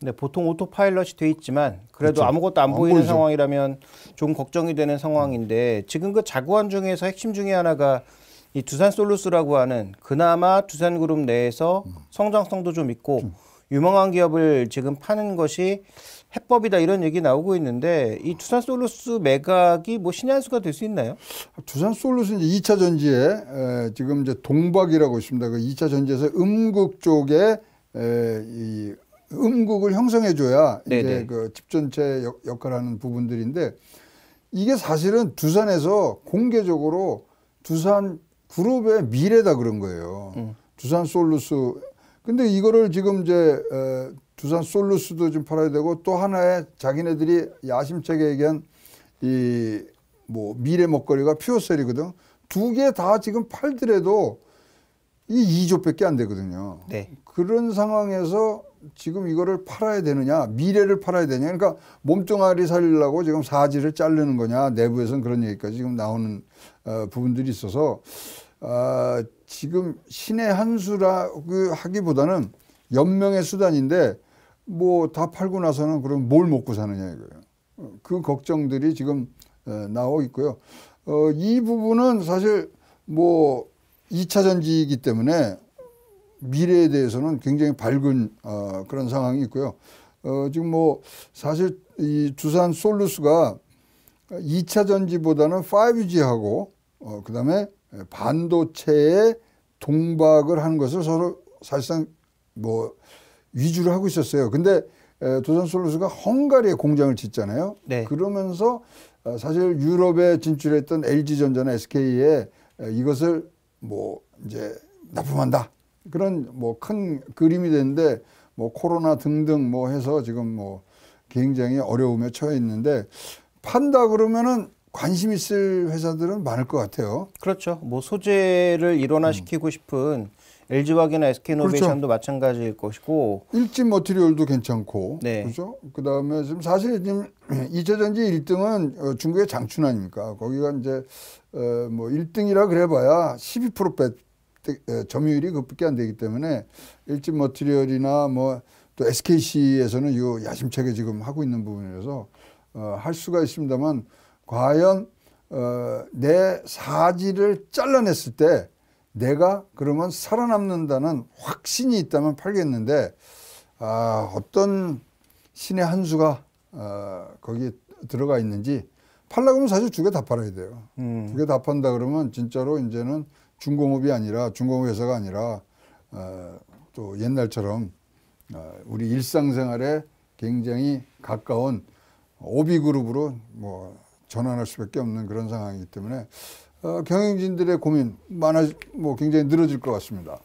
네, 보통 오토파일럿이 돼 있지만 그래도 그렇죠. 아무것도 안, 보이는 보 상황이라면 좀 걱정이 되는 상황인데 음. 지금 그 자구안 중에서 핵심 중에 하나가 이 두산 솔루스라고 하는 그나마 두산 그룹 내에서 음. 성장성도 좀 있고 음. 유망한 기업을 지금 파는 것이 해법이다 이런 얘기 나오고 있는데 이 두산 솔루스 매각이 뭐 신의 한 수가 될 수 있나요? 두산 솔루스는 이제 2차 전지에 에, 지금 이제 동박이라고 있습니다. 그 2차 전지에서 음극 쪽에 에, 이 음국을 형성해줘야 네네. 이제 그 집전체 역할하는 부분들인데 이게 사실은 두산에서 공개적으로 두산 그룹의 미래다 그런 거예요. 음. 두산 솔루스. 근데 이거를 지금 이제 에, 어, 두산 솔루스도 좀 팔아야 되고 또 하나의 자기네들이 야심차게 얘기한 이뭐 미래 먹거리가 퓨어셀이거든. 두 개 다 지금 팔더라도 이 2조밖에 안 되거든요. 네. 그런 상황에서 지금 이거를 팔아야 되느냐 미래를 팔아야 되냐 그러니까 몸뚱아리 살리려고 지금 사지를 자르는 거냐 내부에서는 그런 얘기까지 지금 나오는 어, 부분들이 있어서 어, 지금 신의 한수라그 하기보다는 연명의 수단인데 뭐 다 팔고 나서는 그럼 뭘 먹고 사느냐 이거예요 어, 그 걱정들이 지금 어, 나오고 있고요 어, 이 부분은 사실 뭐 2차 전지이기 때문에 미래에 대해서는 굉장히 밝은 어, 그런 상황이 있고요. 어, 지금 뭐 사실 이 두산 솔루스가 2차 전지보다는 5G하고 어, 그다음에 반도체에 동박을 하는 것을 서로 사실상 뭐 위주로 하고 있었어요. 근데 두산 솔루스가 헝가리에 공장을 짓잖아요. 네. 그러면서 어, 사실 유럽에 진출했던 LG전자나 SK에 이것을 뭐 이제 납품한다. 그런 뭐 큰 그림이 되는데 뭐 코로나 등등 뭐 해서 지금 뭐 굉장히 어려움에 처해 있는데 판다 그러면은 관심 있을 회사들은 많을 것 같아요. 그렇죠. 뭐 소재를 일원화시키고 음. 싶은 LG화기나 SK노베이션도 그렇죠. 마찬가지일 것이고 일진 머티리얼도 괜찮고 네. 그렇죠. 그다음에 지금 사실 지금 이차전지 1등은 어, 중국의 장춘 아닙니까? 거기가 이제 어, 뭐 1등이라 그래봐야 12% 어, 점유율이 급밖에안 되기 때문에 일집 머티리얼이나 뭐 또 SKC에서는 이거 야심차게 지금 하고 있는 부분이라서 어, 할 수가 있습니다만 과연 어, 내 사지를 잘라냈을 때 내가 그러면 살아남는다는 확신이 있다면 팔겠는데 아, 어떤 신의 한 수가 어, 거기 에 들어가 있는지 팔라고 하면 사실 두 개 다 팔아야 돼요. 음. 두개 다 판다 그러면 진짜로 이제는 중공업이 아니라 중공업 회사가 아니라 어, 또 옛날처럼 어, 우리 일상생활에 굉장히 가까운 오비 그룹으로 뭐 전환할 수밖에 없는 그런 상황이기 때문에 어, 경영진들의 고민 많아 뭐 굉장히 늘어질 것 같습니다.